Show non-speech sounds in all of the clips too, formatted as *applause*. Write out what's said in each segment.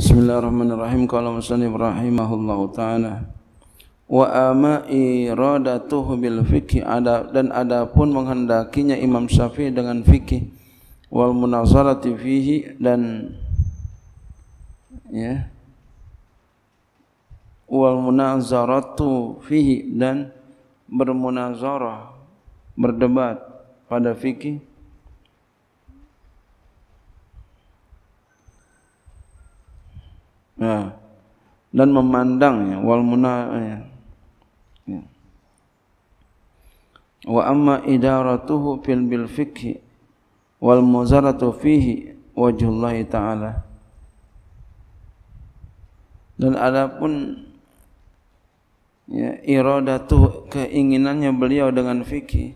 Bismillahirrahmanirrahim. Kalau Qala Muslim Allah taala wa ama iradatuhu bil fikih ada dan ada pun menghendakinya Imam Syafi'i dengan fikih wal munazarati fihi dan ya wal munazaratu fihi dan bermunazarah berdebat pada fikih ya dan memandangnya wal muna ya. ya. wa amma idaratuhu fil bil fikhi wal muzaratu fihi wajhullah taala dan adapun ya iradatu keinginannya beliau dengan fikih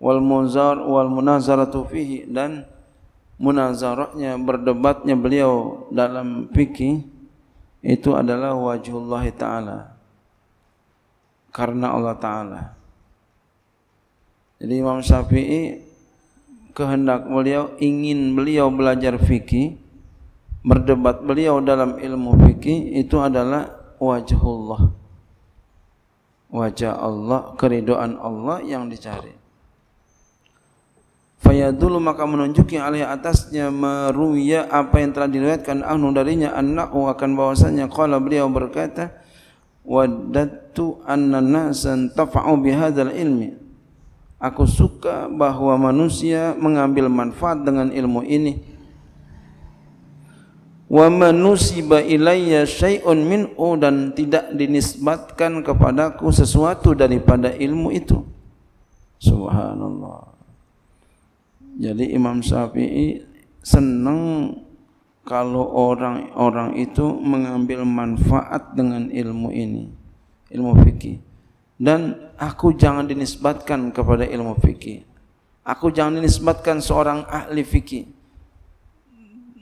wal munzar wal munazaratu fihi dan munazarahnya berdebatnya beliau dalam fikih itu adalah wajhullah taala karena Allah taala jadi Imam Syafi'i kehendak beliau ingin beliau belajar fikih berdebat beliau dalam ilmu fikih itu adalah wajhullah wajah Allah keridhaan Allah yang dicari fayadulu maka menunjuki alaih atasnya meruya apa yang telah diriwayatkan anu darinya anak akan bahwasanya qala beliau berkata wadattu anna nasan tafa'u bihadzal ilmi aku suka bahwa manusia mengambil manfaat dengan ilmu ini wa manusiba ilayya syai'un min'u dan tidak dinisbatkan kepadaku sesuatu daripada ilmu itu subhanallah jadi Imam Syafi'i senang kalau orang-orang itu mengambil manfaat dengan ilmu ini, ilmu fikih. Dan aku jangan dinisbatkan kepada ilmu fikih. Aku jangan dinisbatkan seorang ahli fikih.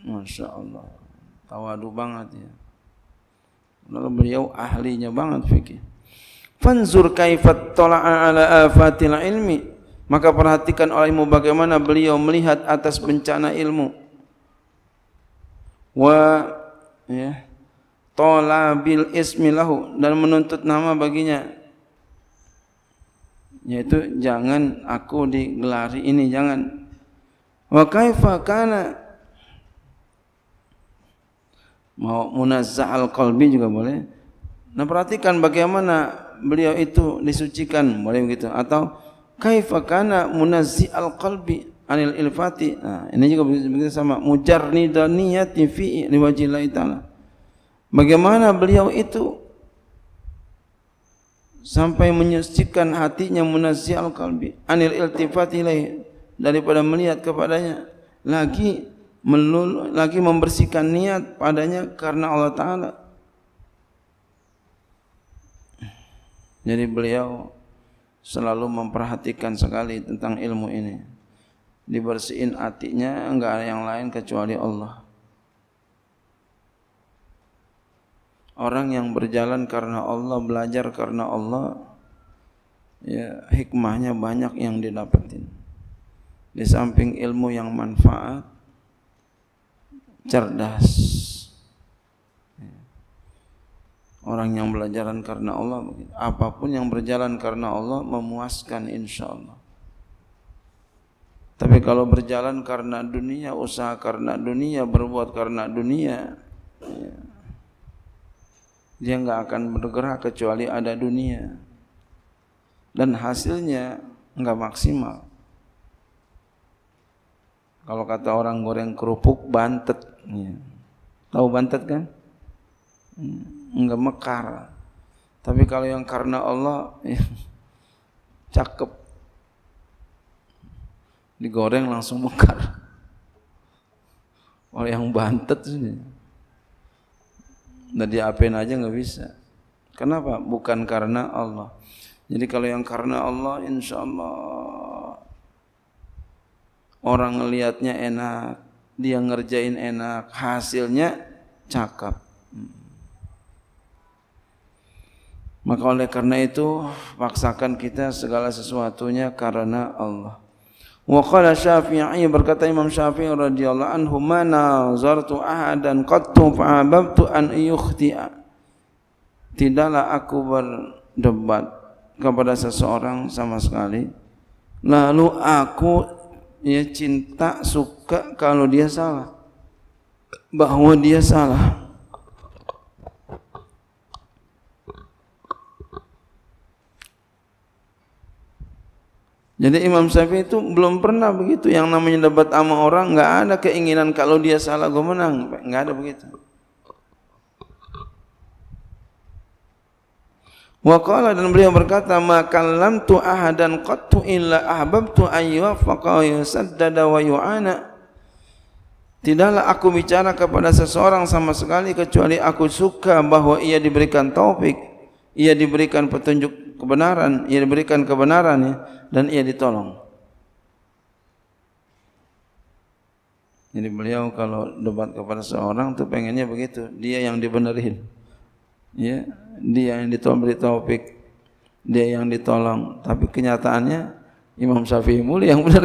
Masya Allah, tawadu banget ya. Lalu beliau ahlinya banget fikih. Fanzur kaifat tola'a ala afatil ilmi. Maka perhatikan olehmu bagaimana beliau melihat atas bencana ilmu. Wa ya, tolabil ismilahu dan menuntut nama baginya. Yaitu jangan aku digelari ini, jangan. Wa kaifa kana mau munazzah al-qalbi juga boleh. Nah perhatikan bagaimana beliau itu disucikan, boleh begitu. Atau kaifa kana al alqalbi anil ilfati nah, ini juga begitu sama mujarni niyati fi liwajillahi taala bagaimana beliau itu sampai menyucikan hatinya munazzi alqalbi anil iltifati ilaihi daripada melihat kepadanya lagi melul, lagi membersihkan niat padanya karena Allah taala jadi beliau selalu memperhatikan sekali tentang ilmu ini. Dibersihin atiknya, enggak ada yang lain kecuali Allah. Orang yang berjalan karena Allah, belajar karena Allah, ya hikmahnya banyak yang didapetin. Di samping ilmu yang manfaat, cerdas, orang yang belajaran karena Allah apapun yang berjalan karena Allah memuaskan insya Allah tapi kalau berjalan karena dunia usaha karena dunia berbuat karena dunia ya, dia enggak akan bergerak kecuali ada dunia dan hasilnya enggak maksimal kalau kata orang goreng kerupuk bantet ya. tahu bantet kan hmm. enggak mekar. Tapi kalau yang karena Allah *laughs* ya, cakep digoreng langsung mekar. *laughs* Kalau yang bantet sih. nanti diapain aja enggak bisa. Kenapa? Bukan karena Allah. Jadi kalau yang karena Allah insya Allah orang ngelihatnya enak, dia ngerjain enak, hasilnya cakep. Maka oleh karena itu paksakan kita segala sesuatunya karena Allah. Wa qala Syafi'i berkata Imam Syafi'i radhiyallahu anhu mana zartu ahadan qattu fa'abtu an yukhti'a. Tidaklah aku berdebat kepada seseorang sama sekali. Lalu aku ya cinta suka kalau dia salah. Bahwa dia salah. Jadi Imam Syafi'i itu belum pernah begitu yang namanya debat sama orang enggak ada keinginan kalau dia salah gue menang, enggak ada begitu. Wa qala dan beliau berkata ma kallamtu ahadan qattu illa ahbabtu an yuwaffaqa wa yusaddada wa yu'ana Tidaklah aku bicara kepada seseorang sama sekali kecuali aku suka bahwa ia diberikan taufik, ia diberikan petunjuk kebenaran, ia diberikan kebenaran ya, dan ia ditolong. Jadi beliau kalau debat kepada seorang tu pengennya begitu, dia yang dibenerin. Ya, dia yang ditolong topik, dia yang ditolong. Tapi kenyataannya Imam Syafi'i mulai yang benar.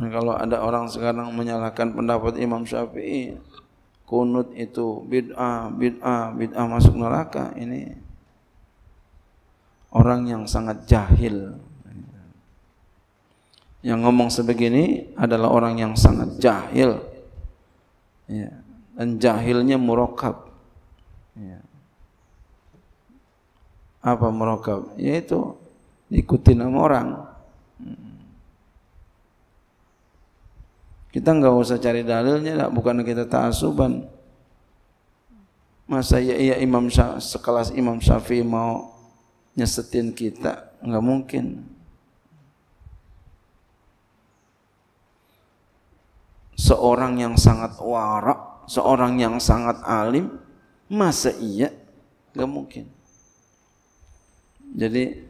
Nah, kalau ada orang sekarang menyalahkan pendapat Imam Syafi'i, kunut itu bid'ah, bid'ah, bid'ah masuk neraka ini orang yang sangat jahil. Yang ngomong sebegini adalah orang yang sangat jahil. Ya. Dan jahilnya murokab. Ya. Apa murokab? Yaitu ikutin sama orang. Hmm. Kita nggak usah cari dalilnya, lah. bukan kita taasuban. Masa ya, ya imam sekelas Imam Syafi'i mau nyesetin kita? Nggak mungkin. Seorang yang sangat warak, seorang yang sangat alim, masa iya? Nggak mungkin. Jadi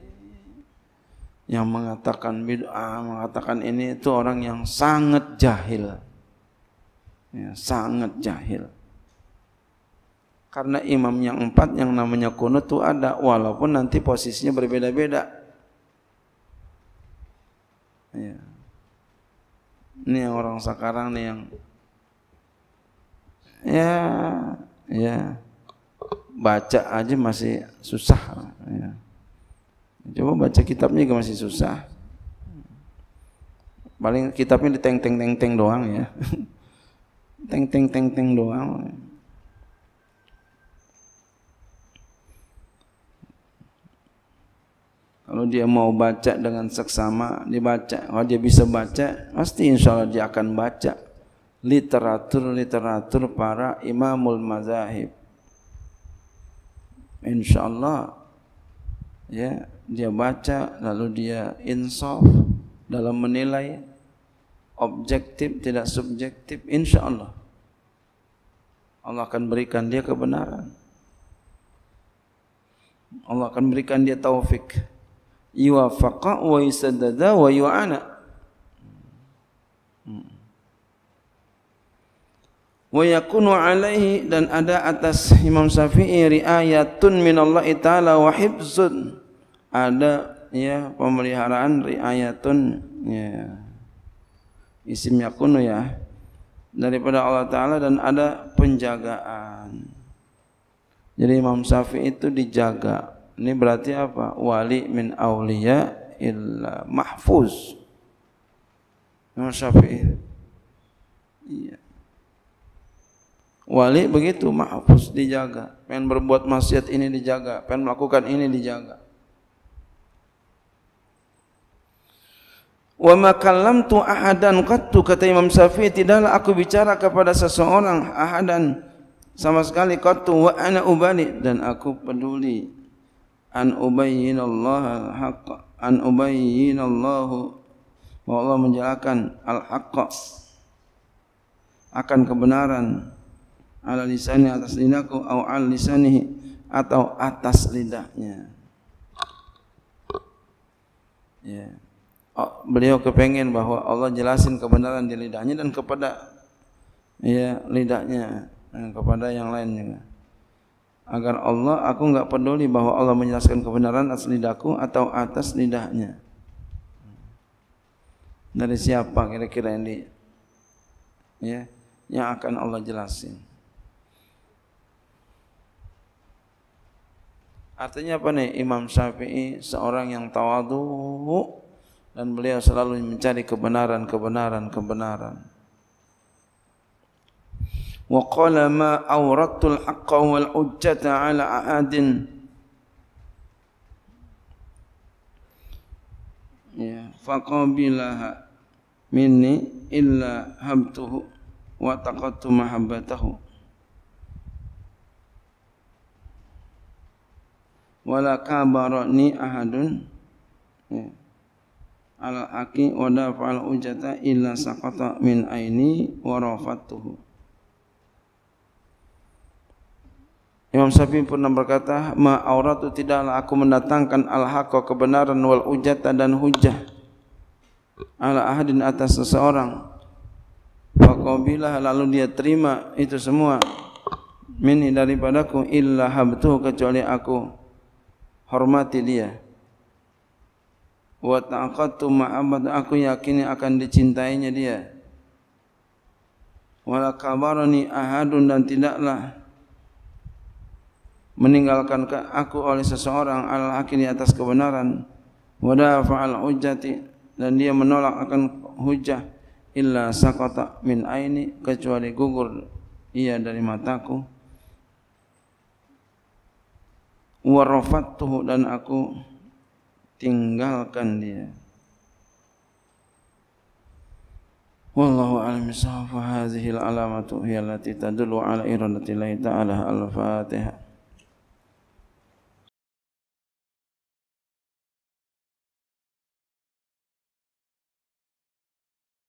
yang mengatakan bid'ah, mengatakan ini itu orang yang sangat jahil. Ya, sangat jahil. Karena imam yang empat yang namanya kunut itu ada walaupun nanti posisinya berbeda-beda. Ya. Ini yang orang sekarang nih yang ya ya baca aja masih susah ya. Coba baca kitabnya juga masih susah. Paling kitabnya diteng-teng-teng-teng doang ya. *laughs* Teng-teng-teng-teng doang. Kalau dia mau baca dengan seksama, dibaca. Kalau dia bisa baca, pasti insya Allah dia akan baca literatur-literatur para imamul mazahib. Insya Allah ya dia baca lalu dia insaf dalam menilai objektif tidak subjektif insyaallah Allah akan berikan dia kebenaran Allah akan berikan dia taufik yuwafaqa wa yusaddada wa yu'ana wa yakunu alaihi dan ada atas Imam Syafi'i riayatun min Allah taala wa hifzun ada ya pemeliharaan riayatun ya isim yakunu ya daripada Allah taala dan ada penjagaan jadi Imam Syafi'i itu dijaga ini berarti apa wali min aulia illa mahfuz Imam Syafi'i iya wali begitu mahfuz dijaga pengen berbuat maksiat ini dijaga pengen melakukan ini dijaga wa makallam tu ahadan qattu kata Imam Syafi'i tidaklah aku bicara kepada seseorang ahadan sama sekali qattu wa ana ubani dan aku peduli an ubayyin Allah haqq an ubayyin Allah wa Allah menjelaskan al haqq akan kebenaran ala lisani atas lidahku au al lisani atau atas lidahnya ya yeah beliau kepingin bahwa Allah jelasin kebenaran di lidahnya dan kepada ya lidahnya dan ya, kepada yang lain juga. Agar Allah aku enggak peduli bahwa Allah menjelaskan kebenaran atas lidahku atau atas lidahnya. Dari siapa kira-kira ini? Ya, yang akan Allah jelasin. Artinya apa nih Imam Syafi'i seorang yang tawadhu dan beliau selalu mencari kebenaran kebenaran kebenaran wa qala ma awradtu al-haqqa wal ujjata ala aadin, ya faqabilaha minni illa habtuhu wa taqattu mahabbatahu wala kabarani ahadun ya. Ala aqi wa dafa'al ujata illa saqata min aini wa rafatuhu. Imam Syafi'i pernah berkata, Ma'auratu tidaklah aku mendatangkan al-haqqa kebenaran wal ujata dan hujjah ala ahadin atas seseorang. Fakobilah lalu dia terima itu semua min daripadaku illa habtu kecuali aku hormati dia wa taqattu ma'abad aku yakini akan dicintainya dia wala kabarani ahadun dan tidaklah meninggalkan aku oleh seseorang al di atas kebenaran wa dafa'al hujjati dan dia menolak akan hujah illa sakota min aini kecuali gugur ia dari mataku warafattuhu dan aku tinggalkan dia. Wallahu a'lam bishawab hadhihi al-alamatu hiya allati tadullu ala iradati Allah ta'ala al-Fatihah.